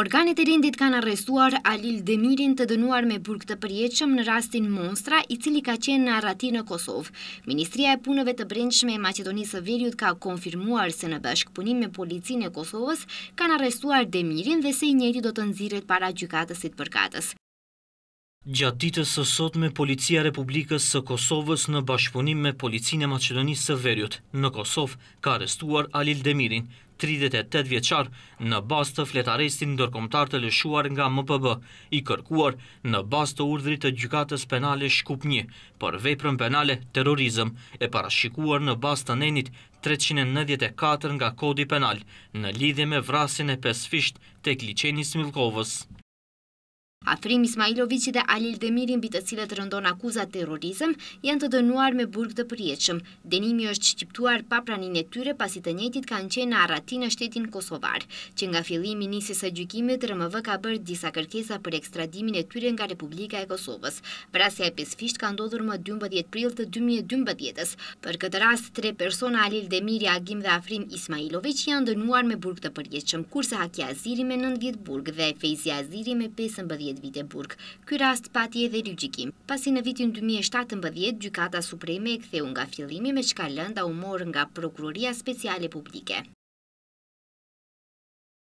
Organet e rindit kanë arrestuar Alil Demirin të dënuar me burk të përjeqëm në rastin Monstra i cili ka qenë në arati në Kosovë. Ministria e punëve të brendshme e Macedonisë Veriut ka konfirmuar se në bashkëpunim me policinë e Kosovës kanë arrestuar Demirin dhe se i njeri do të nziret para gjykatësit përkatës. Gjatë ditës së sot me Policia Republikës së Kosovës në bashkëpunim me Policinë e Macedonisë së Veriut, në Kosovë ka arrestuar Alil Demirin, 38 vjeqar, në bas të fletarestin ndërkomtar të lëshuar nga MPB, i kërkuar në bas të urdhrit të gjykatës penale Shkup 1, për veprën penale terorizm, e parashikuar në bas të nenit 394 nga kodi penal, në lidhje me vrasin e pesfisht të kliqeni Milkovës. Afrim Ismailovici dhe Alil Demirin bitë cilët rëndon akuzat terrorizm janë të dënuar me burg të përjeqëm. Denimi është qiptuar pa pranin e tyre pasi të njetit kanë qenë në arati në shtetin Kosovar, që nga filimi nisi e gjykimit RMV ka bërë disa kërkesa për ekstradimin e tyre nga Republika e Kosovës. Vrasja e pesfisht ka ndodhur më 12 pril të 2012-ës. Për këtë rast, tre persona Alil Demiri, Agim dhe Afrim Ismailovic janë dënuar me burg të përjeqëm, kurse Hakia Aziri me 9 vjetë burg dhe Fejzi Aziri me 15 10 vite burg. Ky rast pati edhe rygjikim. Pasi në vitin 2017 gjykata supreme e ktheu nga fillimi me çka lënda u mor nga prokuroria speciale publike.